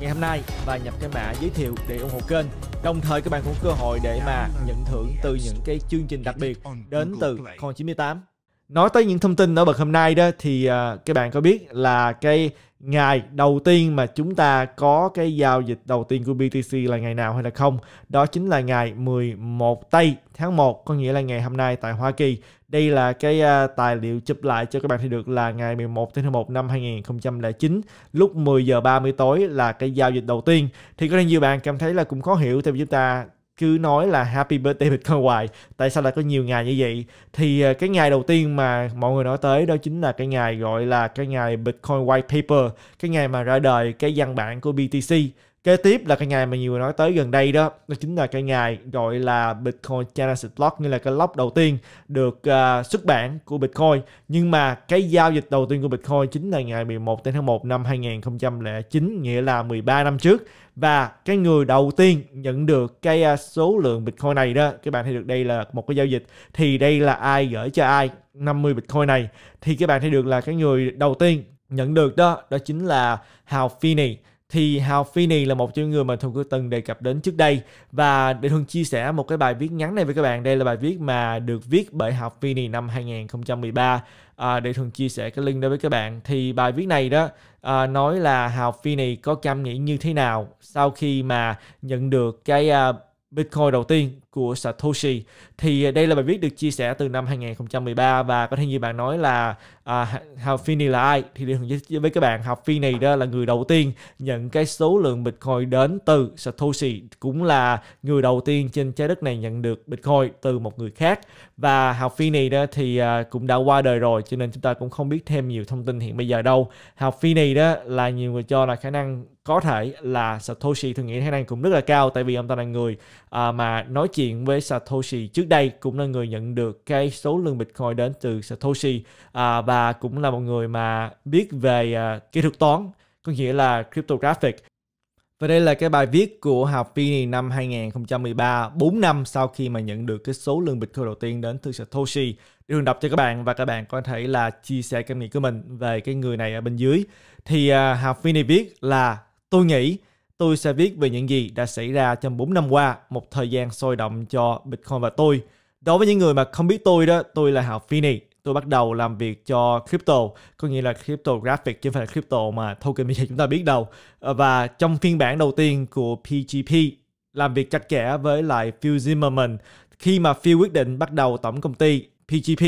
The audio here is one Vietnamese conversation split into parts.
ngày hôm nay và nhập cái mã giới thiệu để ủng hộ kênh. Đồng thời các bạn cũng cơ hội để mà nhận thưởng từ những cái chương trình đặc biệt đến từ Con 98 nói tới những thông tin ở bậc hôm nay đó thì uh, các bạn có biết là cái ngày đầu tiên mà chúng ta có cái giao dịch đầu tiên của BTC là ngày nào hay là không? Đó chính là ngày 11 tây tháng 1, có nghĩa là ngày hôm nay tại Hoa Kỳ. Đây là cái uh, tài liệu chụp lại cho các bạn thấy được là ngày 11 tháng 1 năm 2009 lúc 10 giờ 30 tối là cái giao dịch đầu tiên. Thì có rất nhiều bạn cảm thấy là cũng khó hiểu tại vì chúng ta cứ nói là happy birthday Bitcoin hoài tại sao lại có nhiều ngày như vậy thì ờ, cái ngày đầu tiên mà mọi người nói tới đó chính là cái ngày gọi là cái ngày Bitcoin White Paper cái ngày mà ra đời cái văn bản của BTC Kế tiếp là cái ngày mà nhiều người nói tới gần đây đó, nó chính là cái ngày gọi là Bitcoin Genesis Block, như là cái block đầu tiên được uh, xuất bản của Bitcoin. Nhưng mà cái giao dịch đầu tiên của Bitcoin chính là ngày 11 tháng 1 năm 2009, nghĩa là 13 năm trước. Và cái người đầu tiên nhận được cái uh, số lượng Bitcoin này đó, các bạn thấy được đây là một cái giao dịch. Thì đây là ai gửi cho ai 50 Bitcoin này. Thì các bạn thấy được là cái người đầu tiên nhận được đó, đó chính là Hal Finney thì Hal Finney là một trong những người mà Thuần Cư từng đề cập đến trước đây và để Thuần chia sẻ một cái bài viết ngắn này với các bạn đây là bài viết mà được viết bởi Hal Finney năm 2013 à, để Thuần chia sẻ cái link đó với các bạn thì bài viết này đó à, nói là Hal Finney có cảm nghĩ như thế nào sau khi mà nhận được cái à, Bitcoin đầu tiên của Satoshi thì đây là bài viết được chia sẻ từ năm 2013 và có thể như bạn nói là à, Hào là ai thì điều với, với các bạn Hào đó là người đầu tiên nhận cái số lượng Bitcoin đến từ Satoshi cũng là người đầu tiên trên trái đất này nhận được Bitcoin từ một người khác và Hào đó thì à, cũng đã qua đời rồi cho nên chúng ta cũng không biết thêm nhiều thông tin hiện bây giờ đâu Hào đó là nhiều người cho là khả năng có thể là Satoshi tôi nghĩ khả năng cũng rất là cao tại vì ông ta là người à, mà nói chuyện chuyện với Satoshi trước đây cũng là người nhận được cái số lượng Bitcoin đến từ Satoshi à, và cũng là một người mà biết về à, kỹ thuật toán có nghĩa là cryptographic và đây là cái bài viết của học viên năm 2013, 4 năm sau khi mà nhận được cái số lượng Bitcoin đầu tiên đến từ Satoshi. Đường đọc cho các bạn và các bạn có thể là chia sẻ cảm nghĩ của mình về cái người này ở bên dưới. Thì uh, à, học viên này viết là tôi nghĩ tôi sẽ viết về những gì đã xảy ra trong 4 năm qua, một thời gian sôi động cho Bitcoin và tôi. Đối với những người mà không biết tôi đó, tôi là Hào Fini. Tôi bắt đầu làm việc cho crypto, có nghĩa là crypto graphic chứ không phải là crypto mà token bây giờ chúng ta biết đâu. Và trong phiên bản đầu tiên của PGP, làm việc chặt chẽ với lại Phil Zimmerman, khi mà Phil quyết định bắt đầu tổng công ty PGP,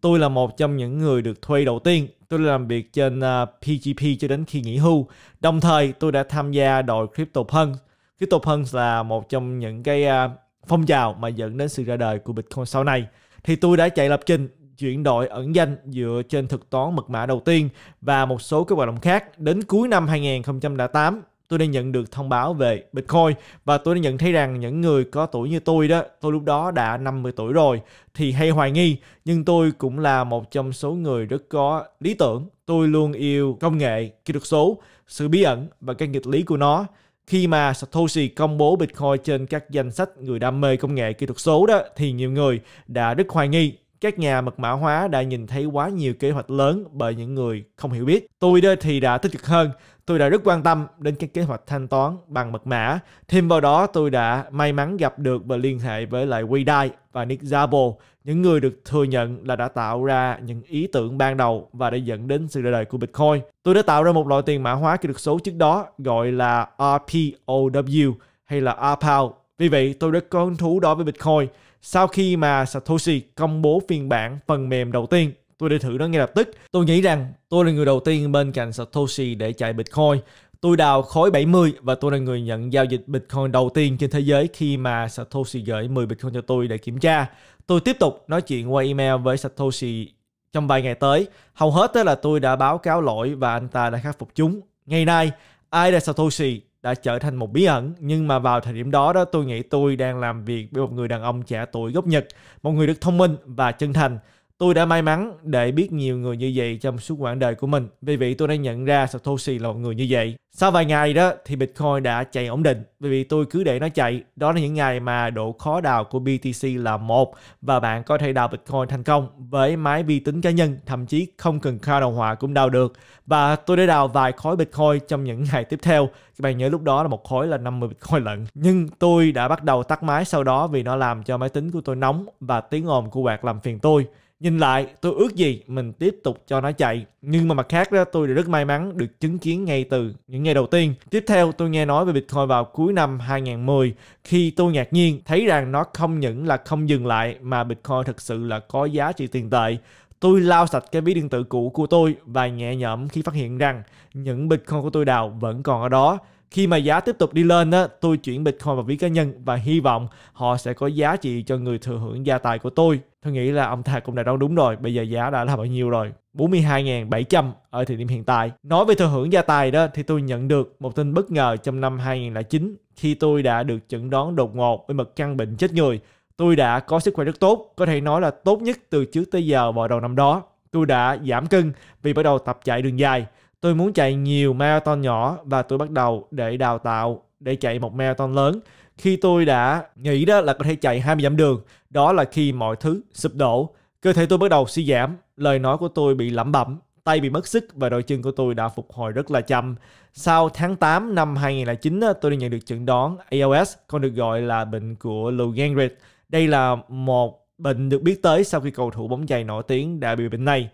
Tôi là một trong những người được thuê đầu tiên. Tôi làm việc trên PGP à, cho đến khi nghỉ hưu. Đồng thời, tôi đã tham gia đội CryptoPunks. CryptoPunks là một trong những cái à, phong trào mà dẫn đến sự ra đời của Bitcoin sau này. Thì tôi đã chạy lập trình chuyển đổi ẩn danh dựa trên thực toán mật mã đầu tiên và một số các hoạt động khác. Đến cuối năm 2008, tôi đã nhận được thông báo về Bitcoin và tôi đã nhận thấy rằng những người có tuổi như tôi đó, tôi lúc đó đã 50 tuổi rồi thì hay hoài nghi, nhưng tôi cũng là một trong số người rất có lý tưởng. Tôi luôn yêu công nghệ, kỹ thuật số, sự bí ẩn và các nghịch lý của nó. Khi mà Satoshi công bố Bitcoin trên các danh sách người đam mê công nghệ kỹ thuật số đó thì nhiều người đã rất hoài nghi các nhà mật mã hóa đã nhìn thấy quá nhiều kế hoạch lớn bởi những người không hiểu biết. Tôi đây thì đã tích cực hơn, tôi đã rất quan tâm đến các kế hoạch thanh toán bằng mật mã. Thêm vào đó, tôi đã may mắn gặp được và liên hệ với lại Weidai và Nick Zabo, những người được thừa nhận là đã tạo ra những ý tưởng ban đầu và đã dẫn đến sự ra đời của Bitcoin. Tôi đã tạo ra một loại tiền mã hóa kỹ thuật số trước đó gọi là RPOW hay là RPOW. Vì vậy, tôi rất có hứng thú đối với Bitcoin sau khi mà Satoshi công bố phiên bản phần mềm đầu tiên, tôi đã thử nó ngay lập tức. Tôi nghĩ rằng tôi là người đầu tiên bên cạnh Satoshi để chạy Bitcoin. Tôi đào khối 70 và tôi là người nhận giao dịch Bitcoin đầu tiên trên thế giới khi mà Satoshi gửi 10 Bitcoin cho tôi để kiểm tra. Tôi tiếp tục nói chuyện qua email với Satoshi trong vài ngày tới. Hầu hết đó là tôi đã báo cáo lỗi và anh ta đã khắc phục chúng. Ngày nay, ai là Satoshi đã trở thành một bí ẩn nhưng mà vào thời điểm đó đó tôi nghĩ tôi đang làm việc với một người đàn ông trẻ tuổi gốc Nhật, một người rất thông minh và chân thành Tôi đã may mắn để biết nhiều người như vậy trong suốt quãng đời của mình vì vậy tôi đã nhận ra Satoshi là một người như vậy. Sau vài ngày đó thì Bitcoin đã chạy ổn định vì vì tôi cứ để nó chạy. Đó là những ngày mà độ khó đào của BTC là một và bạn có thể đào Bitcoin thành công với máy vi tính cá nhân thậm chí không cần card đồng hòa cũng đào được. Và tôi đã đào vài khối Bitcoin trong những ngày tiếp theo. Các bạn nhớ lúc đó là một khối là 50 Bitcoin lận. Nhưng tôi đã bắt đầu tắt máy sau đó vì nó làm cho máy tính của tôi nóng và tiếng ồn của quạt làm phiền tôi nhìn lại tôi ước gì mình tiếp tục cho nó chạy nhưng mà mặt khác đó tôi đã rất may mắn được chứng kiến ngay từ những ngày đầu tiên tiếp theo tôi nghe nói về bitcoin vào cuối năm 2010 khi tôi ngạc nhiên thấy rằng nó không những là không dừng lại mà bitcoin thực sự là có giá trị tiền tệ tôi lao sạch cái ví điện tử cũ của tôi và nhẹ nhõm khi phát hiện rằng những bitcoin của tôi đào vẫn còn ở đó khi mà giá tiếp tục đi lên á, tôi chuyển Bitcoin vào ví cá nhân và hy vọng họ sẽ có giá trị cho người thừa hưởng gia tài của tôi. Tôi nghĩ là ông thà cũng đã đoán đúng rồi, bây giờ giá đã là bao nhiêu rồi? 42.700 ở thời điểm hiện tại. Nói về thừa hưởng gia tài đó thì tôi nhận được một tin bất ngờ trong năm 2009 khi tôi đã được chẩn đoán đột ngột với một căn bệnh chết người. Tôi đã có sức khỏe rất tốt, có thể nói là tốt nhất từ trước tới giờ vào đầu năm đó. Tôi đã giảm cân vì bắt đầu tập chạy đường dài. Tôi muốn chạy nhiều marathon nhỏ và tôi bắt đầu để đào tạo để chạy một marathon lớn. Khi tôi đã nghĩ đó là có thể chạy 20 dặm đường, đó là khi mọi thứ sụp đổ. Cơ thể tôi bắt đầu suy giảm, lời nói của tôi bị lẩm bẩm, tay bị mất sức và đôi chân của tôi đã phục hồi rất là chậm. Sau tháng 8 năm 2009, tôi đã nhận được chẩn đoán ALS, còn được gọi là bệnh của Lou Gehrig. Đây là một bệnh được biết tới sau khi cầu thủ bóng chày nổi tiếng đã bị bệnh này.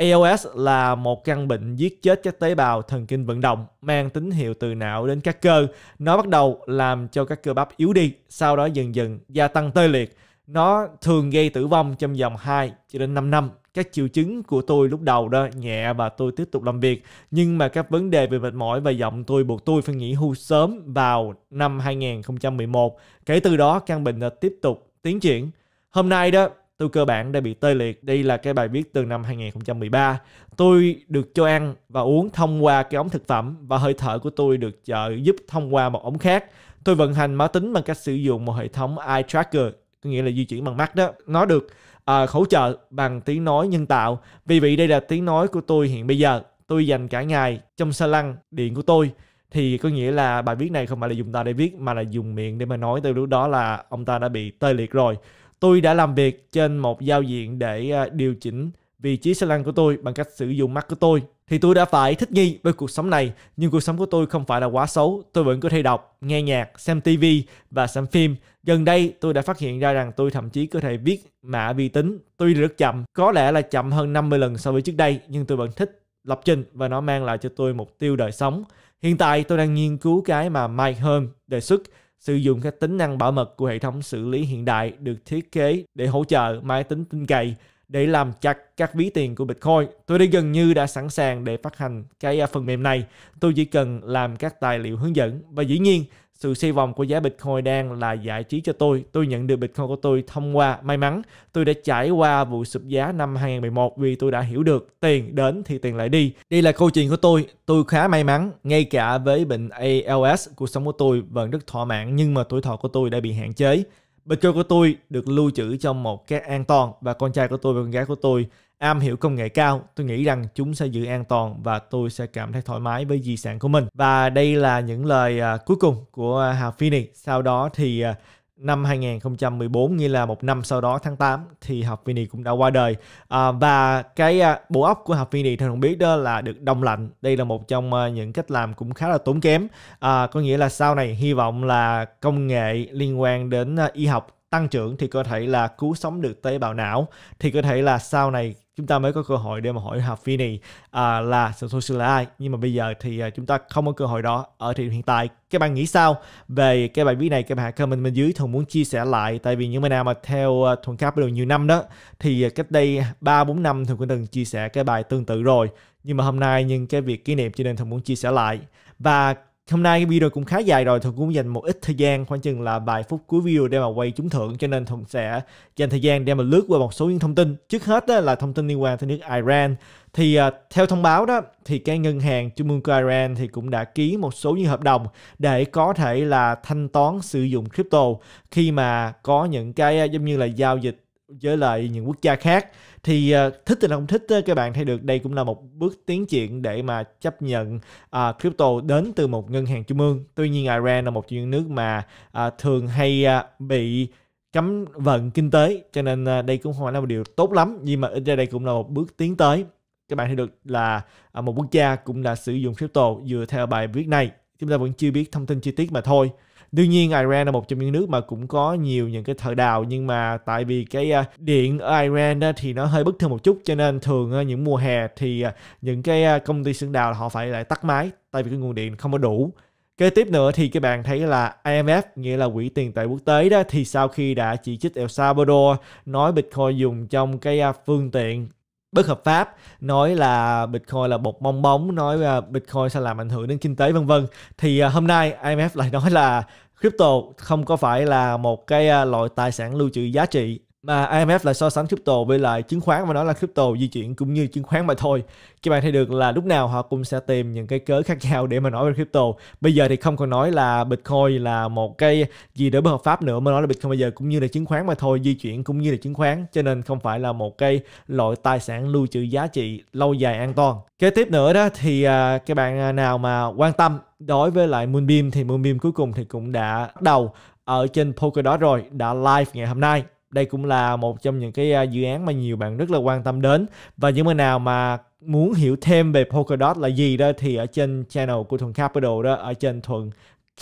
ALS là một căn bệnh giết chết các tế bào thần kinh vận động, mang tín hiệu từ não đến các cơ. Nó bắt đầu làm cho các cơ bắp yếu đi, sau đó dần dần gia tăng tê liệt. Nó thường gây tử vong trong vòng 2 cho đến 5 năm. Các triệu chứng của tôi lúc đầu đó nhẹ và tôi tiếp tục làm việc, nhưng mà các vấn đề về mệt mỏi và giọng tôi buộc tôi phải nghỉ hưu sớm vào năm 2011. Kể từ đó căn bệnh đã tiếp tục tiến triển. Hôm nay đó Tôi cơ bản đã bị tê liệt. Đây là cái bài viết từ năm 2013. Tôi được cho ăn và uống thông qua cái ống thực phẩm và hơi thở của tôi được trợ giúp thông qua một ống khác. Tôi vận hành máy tính bằng cách sử dụng một hệ thống eye tracker, có nghĩa là di chuyển bằng mắt đó. Nó được uh, hỗ trợ bằng tiếng nói nhân tạo. Vì vậy đây là tiếng nói của tôi hiện bây giờ. Tôi dành cả ngày trong xa lăng điện của tôi thì có nghĩa là bài viết này không phải là dùng ta để viết mà là dùng miệng để mà nói từ lúc đó là ông ta đã bị tê liệt rồi Tôi đã làm việc trên một giao diện để à, điều chỉnh vị trí xe lăn của tôi bằng cách sử dụng mắt của tôi thì tôi đã phải thích nghi với cuộc sống này nhưng cuộc sống của tôi không phải là quá xấu tôi vẫn có thể đọc nghe nhạc xem tivi và xem phim gần đây tôi đã phát hiện ra rằng tôi thậm chí có thể viết mã vi tính tuy rất chậm có lẽ là chậm hơn 50 lần so với trước đây nhưng tôi vẫn thích lập trình và nó mang lại cho tôi mục tiêu đời sống hiện tại tôi đang nghiên cứu cái mà Mike Holm đề xuất sử dụng các tính năng bảo mật của hệ thống xử lý hiện đại được thiết kế để hỗ trợ máy tính tin cậy để làm chặt các ví tiền của Bitcoin. Tôi đã gần như đã sẵn sàng để phát hành cái phần mềm này. Tôi chỉ cần làm các tài liệu hướng dẫn và dĩ nhiên sự xoay vòng của giá Bitcoin đang là giải trí cho tôi. Tôi nhận được Bitcoin của tôi thông qua may mắn. Tôi đã trải qua vụ sụp giá năm 2011 vì tôi đã hiểu được tiền đến thì tiền lại đi. Đây là câu chuyện của tôi. Tôi khá may mắn. Ngay cả với bệnh ALS, cuộc sống của tôi vẫn rất thỏa mãn nhưng mà tuổi thọ của tôi đã bị hạn chế. Bitcoin của tôi được lưu trữ trong một cái an toàn và con trai của tôi và con gái của tôi am hiểu công nghệ cao, tôi nghĩ rằng chúng sẽ giữ an toàn và tôi sẽ cảm thấy thoải mái với di sản của mình. Và đây là những lời à, cuối cùng của à, Hà Phi Sau đó thì à, năm 2014 nghĩa là một năm sau đó tháng 8 thì Hạp Vini cũng đã qua đời à, và cái à, bộ óc của Hạp Vini theo không biết đó là được đông lạnh đây là một trong à, những cách làm cũng khá là tốn kém à, có nghĩa là sau này hy vọng là công nghệ liên quan đến à, y học tăng trưởng thì có thể là cứu sống được tế bào não thì có thể là sau này chúng ta mới có cơ hội để mà hỏi học Vinny à, là sự là ai nhưng mà bây giờ thì à, chúng ta không có cơ hội đó ở thời điểm hiện tại các bạn nghĩ sao về cái bài viết này các bạn hãy comment bên dưới thường muốn chia sẻ lại tại vì những bạn nào mà theo à, thuần được nhiều năm đó thì à, cách đây 3 4 năm thường cũng từng chia sẻ cái bài tương tự rồi nhưng mà hôm nay nhưng cái việc kỷ niệm cho nên thường muốn chia sẻ lại và hôm nay cái video cũng khá dài rồi thuận cũng dành một ít thời gian khoảng chừng là vài phút cuối video để mà quay trúng thưởng cho nên thuận sẽ dành thời gian để mà lướt qua một số những thông tin trước hết đó là thông tin liên quan tới nước iran thì uh, theo thông báo đó thì cái ngân hàng trung ương của Iran thì cũng đã ký một số những hợp đồng để có thể là thanh toán sử dụng crypto khi mà có những cái giống như là giao dịch với lại những quốc gia khác thì uh, thích thì không thích các bạn thấy được đây cũng là một bước tiến triển để mà chấp nhận uh, crypto đến từ một ngân hàng trung ương tuy nhiên Iran là một những nước mà uh, thường hay uh, bị cấm vận kinh tế cho nên uh, đây cũng không phải là một điều tốt lắm nhưng mà ít ra đây cũng là một bước tiến tới các bạn thấy được là uh, một quốc gia cũng đã sử dụng crypto dựa theo bài viết này chúng ta vẫn chưa biết thông tin chi tiết mà thôi đương nhiên Iran là một trong những nước mà cũng có nhiều những cái thợ đào nhưng mà tại vì cái à, điện ở Iran thì nó hơi bất thường một chút cho nên thường à, những mùa hè thì à, những cái công ty xưởng đào họ phải lại tắt máy tại vì cái nguồn điện không có đủ Kế tiếp nữa thì các bạn thấy là IMF nghĩa là quỹ tiền tệ quốc tế đó thì sau khi đã chỉ trích El Salvador nói Bitcoin dùng trong cái phương tiện bất hợp pháp nói là bitcoin là bột bong bóng nói là bitcoin sẽ làm ảnh hưởng đến kinh tế vân vân thì à, hôm nay imf lại nói là crypto không có phải là một cái à, loại tài sản lưu trữ giá trị mà IMF lại so sánh crypto với lại chứng khoán và nói là crypto di chuyển cũng như chứng khoán mà thôi. Các bạn thấy được là lúc nào họ cũng sẽ tìm những cái cớ khác nhau để mà nói về crypto. Bây giờ thì không còn nói là Bitcoin là một cái gì đó bất hợp pháp nữa mà nói là Bitcoin bây giờ cũng như là chứng khoán mà thôi, di chuyển cũng như là chứng khoán cho nên không phải là một cái loại tài sản lưu trữ giá trị lâu dài an toàn. Kế tiếp nữa đó thì à, các bạn à, nào mà quan tâm đối với lại Moonbeam thì Moonbeam cuối cùng thì cũng đã đầu ở trên Polkadot rồi, đã live ngày hôm nay đây cũng là một trong những cái à, dự án mà nhiều bạn rất là quan tâm đến và những người nào mà muốn hiểu thêm về Polkadot là gì đó thì ở trên channel của Thuận Capital đó ở trên Thuận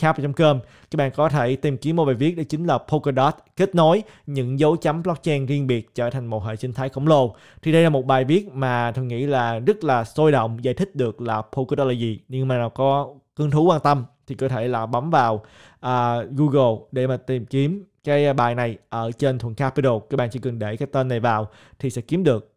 cap.com các bạn có thể tìm kiếm một bài viết đó chính là Polkadot kết nối những dấu chấm blockchain riêng biệt trở thành một hệ sinh thái khổng lồ thì đây là một bài viết mà tôi nghĩ là rất là sôi động giải thích được là Polkadot là gì nhưng mà nào có hứng thú quan tâm thì có thể là bấm vào uh, Google để mà tìm kiếm cái bài này ở trên thuận capital các bạn chỉ cần để cái tên này vào thì sẽ kiếm được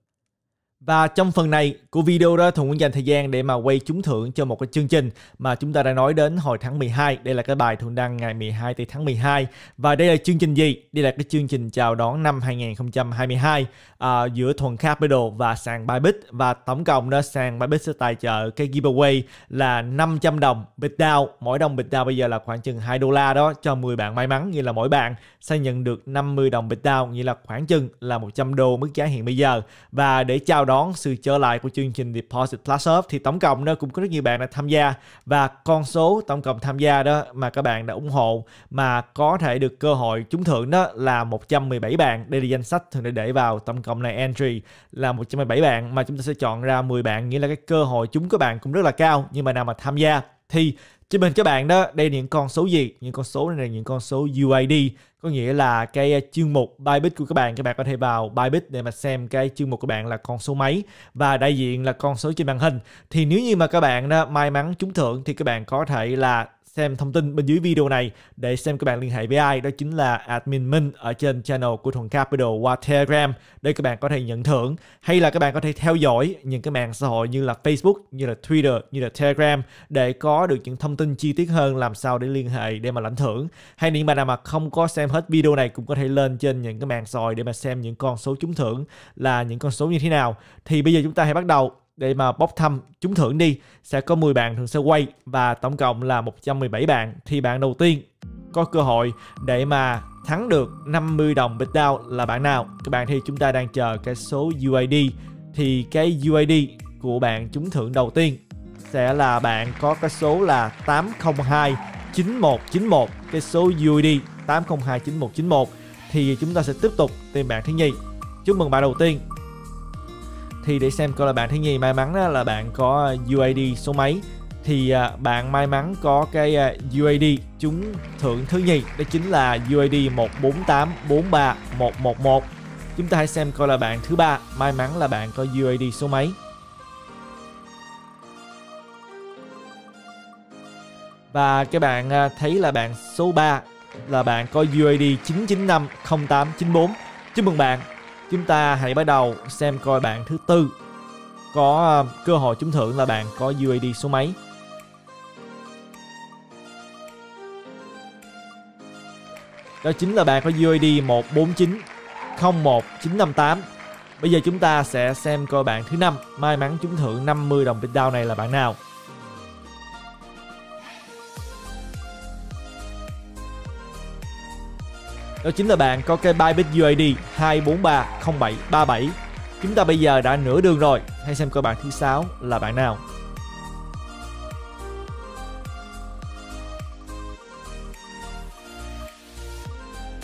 và trong phần này của video đó thùng muốn dành thời gian để mà quay trúng thưởng cho một cái chương trình mà chúng ta đã nói đến hồi tháng 12. Đây là cái bài thùng đăng ngày 12 tây tháng 12. Và đây là chương trình gì? Đây là cái chương trình chào đón năm 2022 à, giữa Thuận Capital và sàn Bybit. Và tổng cộng đó sàn Bybit sẽ tài trợ cái giveaway là 500 đồng Bitdao. Mỗi đồng Bitdao bây giờ là khoảng chừng 2 đô la đó cho 10 bạn may mắn. Như là mỗi bạn sẽ nhận được 50 đồng Bitdao như là khoảng chừng là 100 đô mức giá hiện bây giờ. Và để chào đón đón sự trở lại của chương trình Deposit Plus Up thì tổng cộng đó cũng có rất nhiều bạn đã tham gia và con số tổng cộng tham gia đó mà các bạn đã ủng hộ mà có thể được cơ hội trúng thưởng đó là 117 bạn. Đây là danh sách thường để để vào tổng cộng này entry là 117 bạn mà chúng ta sẽ chọn ra 10 bạn nghĩa là cái cơ hội trúng các bạn cũng rất là cao nhưng mà nào mà tham gia thì chứ minh các bạn đó, đây là những con số gì? Những con số này là những con số UID, có nghĩa là cái à, chương mục Bybit của các bạn, các bạn có thể vào Bybit để mà xem cái chương mục của bạn là con số mấy và đại diện là con số trên màn hình. Thì nếu như mà các bạn đó may mắn trúng thưởng thì các bạn có thể là xem thông tin bên dưới video này để xem các bạn liên hệ với ai đó chính là admin Minh ở trên channel của Thuận Capital qua Telegram để các bạn có thể nhận thưởng hay là các bạn có thể theo dõi những cái mạng xã hội như là Facebook, như là Twitter, như là Telegram để có được những thông tin chi tiết hơn làm sao để liên hệ để mà lãnh thưởng hay những bạn nào mà không có xem hết video này cũng có thể lên trên những cái mạng xã hội để mà xem những con số trúng thưởng là những con số như thế nào thì bây giờ chúng ta hãy bắt đầu để mà bốc thăm trúng thưởng đi sẽ có 10 bạn thường sẽ quay và tổng cộng là 117 bạn thì bạn đầu tiên có cơ hội để mà thắng được 50 đồng Bitdown là bạn nào các bạn thì chúng ta đang chờ cái số UID thì cái UID của bạn trúng thưởng đầu tiên sẽ là bạn có cái số là 802 9191 cái số UID 8029191 thì chúng ta sẽ tiếp tục tìm bạn thứ nhì chúc mừng bạn đầu tiên thì để xem coi là bạn thứ nhì may mắn đó là bạn có à, UAD số mấy thì à, bạn may mắn có cái à, UAD trúng thưởng thứ nhì đó chính là UAD 14843111 chúng ta hãy xem coi là bạn thứ ba may mắn là bạn có UAD số mấy và các bạn thấy là bạn số 3 là bạn có UAD 9950894 chúc mừng bạn Chúng ta hãy bắt đầu xem coi bạn thứ tư có ờ, cơ hội trúng thưởng là bạn có UAD số mấy. Đó chính là bạn có UAD 14901958. Bây giờ chúng ta sẽ xem coi bạn thứ năm may mắn trúng thưởng 50 đồng bit down này là bạn nào. đó chính là bạn có cái Bybit UAD 2430737 chúng ta bây giờ đã nửa đường rồi hãy xem coi bạn thứ sáu là bạn nào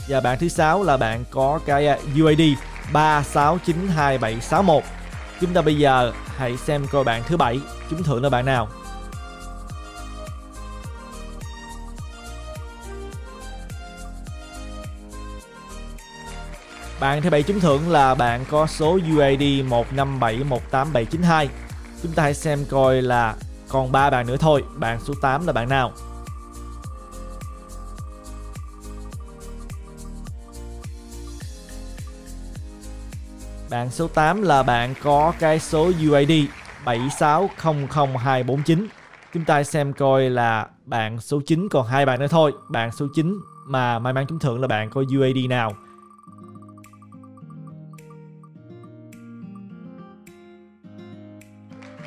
và bạn thứ sáu là bạn có cái à, UAD 36927161 chúng ta bây giờ hãy xem coi bạn thứ bảy chúng thưởng là bạn nào Bạn thứ bảy trúng thưởng là bạn có số UAD 1571872. Chúng ta hãy xem coi là còn ba bạn nữa thôi, bạn số 8 là bạn nào? Bạn số 8 là bạn có cái số UAD 7600249. Chúng ta xem coi là bạn số 9 còn hai bạn nữa thôi. Bạn số 9 mà may mắn trúng thưởng là bạn có UAD nào?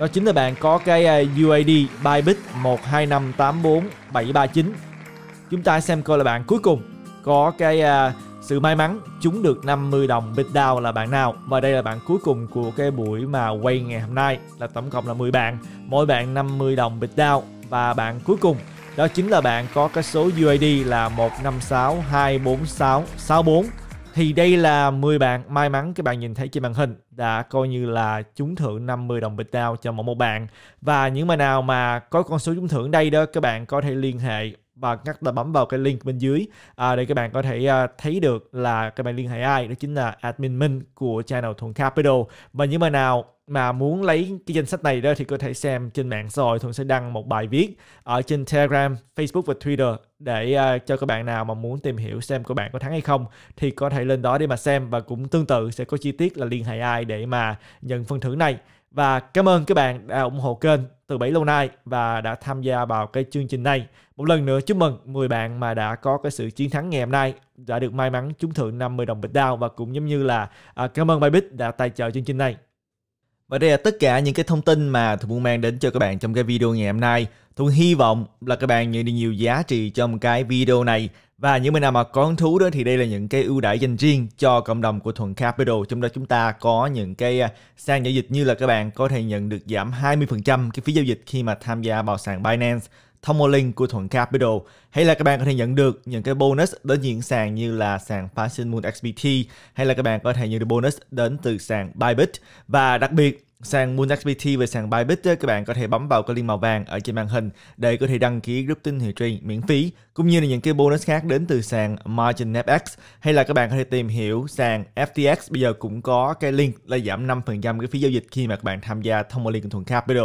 đó chính là bạn có cái à, UAD Bybit 125847339 chúng ta xem coi là bạn cuối cùng có cái à, sự may mắn chúng được 50 đồng bit down là bạn nào và đây là bạn cuối cùng của cái buổi mà quay ngày hôm nay là tổng cộng là 10 bạn mỗi bạn 50 đồng bit down và bạn cuối cùng đó chính là bạn có cái số UAD là 156246664 thì đây là 10 bạn may mắn các bạn nhìn thấy trên màn hình đã coi như là trúng thưởng 50 đồng Viettel cho mỗi một bạn. Và những mà nào mà có con số trúng thưởng đây đó các bạn có thể liên hệ và ngắt là bấm vào cái link bên dưới à, để các bạn có thể à, thấy được là các bạn liên hệ ai đó chính là admin minh của channel Thuận Capital và những mà nào mà muốn lấy cái danh sách này đó thì có thể xem trên mạng rồi thường sẽ đăng một bài viết ở trên Telegram, Facebook và Twitter để uh, cho các bạn nào mà muốn tìm hiểu xem của bạn có thắng hay không thì có thể lên đó để mà xem và cũng tương tự sẽ có chi tiết là liên hệ ai để mà nhận phần thưởng này và cảm ơn các bạn đã ủng hộ kênh từ bấy lâu nay và đã tham gia vào cái chương trình này. Một lần nữa chúc mừng 10 bạn mà đã có cái sự chiến thắng ngày hôm nay đã được may mắn trúng thưởng 50 đồng bịch đao và cũng giống như là à, cảm ơn bài Bybit đã tài trợ chương trình này. Và đây là tất cả những cái thông tin mà Thuận muốn mang đến cho các bạn trong cái video ngày hôm nay. Thuận hy vọng là các bạn nhận được nhiều giá trị trong cái video này. Và những bên nào mà có hứng thú đó thì đây là những cái ưu đãi dành riêng cho cộng đồng của Thuận Capital. Trong đó chúng ta có những cái à, sàn giao dịch như là các bạn có thể nhận được giảm 20% cái phí giao dịch khi mà tham gia vào sàn Binance thông Tomolink của Thuận Capital hay là các bạn có thể nhận được những cái bonus đến diện sàn như là sàn Python Moon XBT hay là các bạn có thể nhận được bonus đến từ sàn Bybit và đặc biệt sàn moon xbt và sàn Bybit các bạn có thể bấm vào cái link màu vàng ở trên màn hình để có thể đăng ký group tin hiệu truyền miễn phí cũng như là những cái bonus khác đến từ sàn MarginFX e hay là các bạn có thể tìm hiểu sàn FTX bây giờ cũng có cái link là giảm 5% cái phí giao dịch khi mà các bạn tham gia thông qua link của Thuận Capital